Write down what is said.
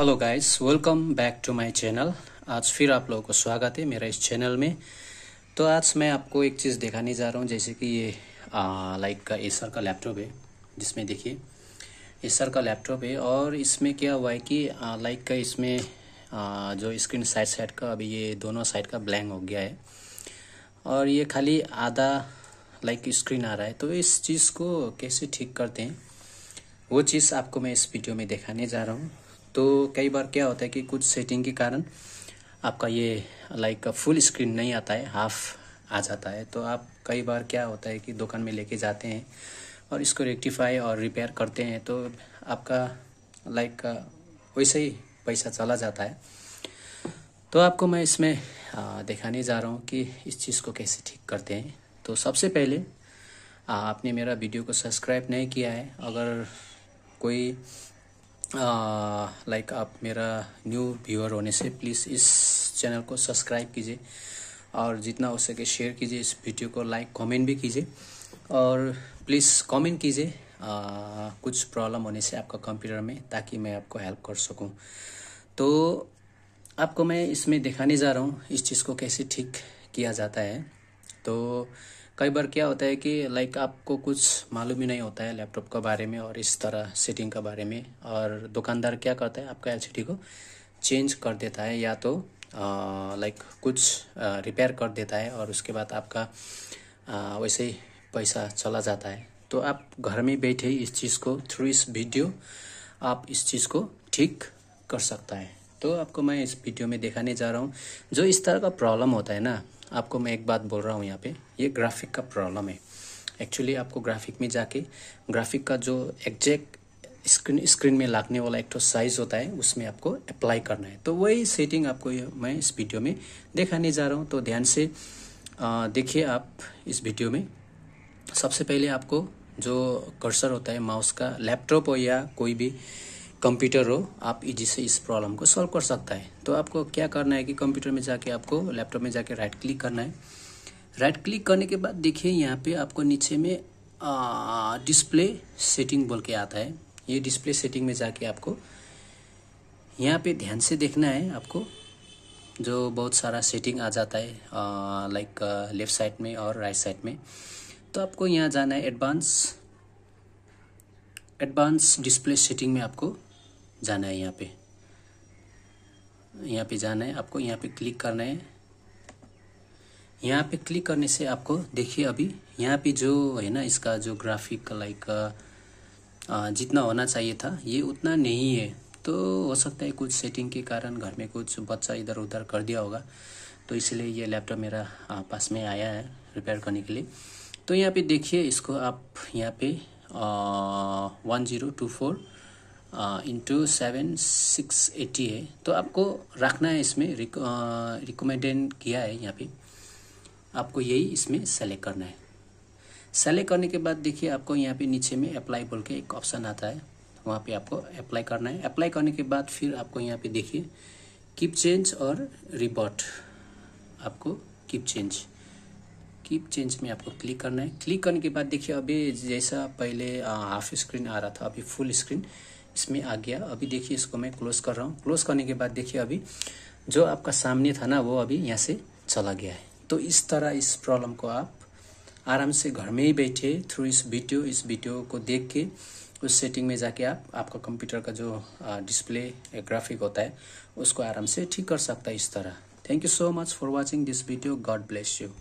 hello guys welcome back to my channel आज फिर आप लोगों को स्वागत है मेरा इस चैनल में तो आज मैं आपको एक चीज़ दिखाने जा रहा हूँ जैसे कि ये लाइक का एसर का लैपटॉप है जिसमें देखिए एसर का लैपटॉप है और इसमें क्या हुआ है कि लाइक का इसमें आ, जो स्क्रीन साइड साइड का अभी ये दोनों साइड का ब्लैंक हो गया है और ये खाली आधा लाइक स्क्रीन आ रहा है तो इस चीज़ को कैसे ठीक करते हैं वो चीज़ आपको मैं इस वीडियो में दिखाने जा रहा हूँ तो कई बार क्या होता है कि कुछ सेटिंग के कारण आपका ये लाइक फुल स्क्रीन नहीं आता है हाफ आ जाता है तो आप कई बार क्या होता है कि दुकान में लेके जाते हैं और इसको रेक्टिफाई और रिपेयर करते हैं तो आपका लाइक वैसे ही पैसा चला जाता है तो आपको मैं इसमें दिखाने जा रहा हूँ कि इस चीज़ को कैसे ठीक करते हैं तो सबसे पहले आपने मेरा वीडियो को सब्सक्राइब नहीं किया है अगर कोई लाइक like आप मेरा न्यू व्यूअर होने से प्लीज़ इस चैनल को सब्सक्राइब कीजिए और जितना हो सके शेयर कीजिए इस वीडियो को लाइक कमेंट भी कीजिए और प्लीज़ कमेंट कीजिए कुछ प्रॉब्लम होने से आपका कंप्यूटर में ताकि मैं आपको हेल्प कर सकूं तो आपको मैं इसमें दिखाने जा रहा हूँ इस चीज़ को कैसे ठीक किया जाता है तो कई बार क्या होता है कि लाइक आपको कुछ मालूम ही नहीं होता है लैपटॉप के बारे में और इस तरह सेटिंग के बारे में और दुकानदार क्या करता है आपका एल को चेंज कर देता है या तो लाइक कुछ रिपेयर कर देता है और उसके बाद आपका आ, वैसे ही पैसा चला जाता है तो आप घर में बैठे ही इस चीज़ को थ्रू इस वीडियो आप इस चीज़ को ठीक कर सकता है तो आपको मैं इस वीडियो में दिखाने जा रहा हूँ जो इस तरह का प्रॉब्लम होता है ना आपको मैं एक बात बोल रहा हूँ यहाँ पे ये ग्राफिक का प्रॉब्लम है एक्चुअली आपको ग्राफिक में जाके ग्राफिक का जो एग्जैक्ट स्क्रीन स्क्रीन में लागने वाला एक तो साइज होता है उसमें आपको अप्लाई करना है तो वही सेटिंग आपको मैं इस वीडियो में दिखाने जा रहा हूँ तो ध्यान से देखिए आप इस वीडियो में सबसे पहले आपको जो कर्सर होता है माउस का लैपटॉप हो या कोई भी कंप्यूटर हो आप इजी से इस प्रॉब्लम को सॉल्व कर सकता है तो आपको क्या करना है कि कंप्यूटर में जाके आपको लैपटॉप में जाके राइट क्लिक करना है राइट क्लिक करने के बाद देखिए यहाँ पे आपको नीचे में डिस्प्ले सेटिंग बोल के आता है ये डिस्प्ले सेटिंग में जाके आपको यहाँ पे ध्यान से देखना है आपको जो बहुत सारा सेटिंग आ जाता है लाइक लेफ्ट साइड में और राइट right साइड में तो आपको यहाँ जाना है एडवांस एडवांस डिस्प्ले सेटिंग में आपको जाना है यहाँ पे यहाँ पे जाना है आपको यहाँ पे क्लिक करना है यहाँ पे क्लिक करने से आपको देखिए अभी यहाँ पे जो है ना इसका जो ग्राफिक लाइक जितना होना चाहिए था ये उतना नहीं है तो हो सकता है कुछ सेटिंग के कारण घर में कुछ बच्चा इधर उधर कर दिया होगा तो इसलिए ये लैपटॉप मेरा पास में आया है रिपेयर करने के लिए तो यहाँ पे देखिए इसको आप यहाँ पे one zero two four into seven six eighty है तो आपको रखना है इसमें रिकमेंडेड किया है यहाँ पे आपको यही इसमें सेलेक्ट करना है सेलेक्ट करने के बाद देखिए आपको यहाँ पे नीचे में अप्लाई बोल के एक ऑप्शन आता है वहाँ पे आपको अप्लाई करना है अप्लाई करने के बाद फिर आपको यहाँ पे देखिए कीप चेंज और रिबॉट आपको कीप चेंज कीप चेंज में आपको क्लिक करना है क्लिक करने के बाद देखिए अभी जैसा पहले हाफ स्क्रीन आ रहा था अभी फुल स्क्रीन इसमें आ गया अभी देखिए इसको मैं क्लोज कर रहा हूँ क्लोज करने के बाद देखिए अभी जो आपका सामने था ना वो अभी यहाँ से चला गया है तो इस तरह इस प्रॉब्लम को आप आराम से घर में ही बैठे थ्रू इस वीडियो इस वीडियो को देख के उस सेटिंग में जाके आप आपका कंप्यूटर का जो डिस्प्ले ग्राफिक होता है उसको आराम से ठीक कर सकता है इस तरह thank you so much for watching this video God bless you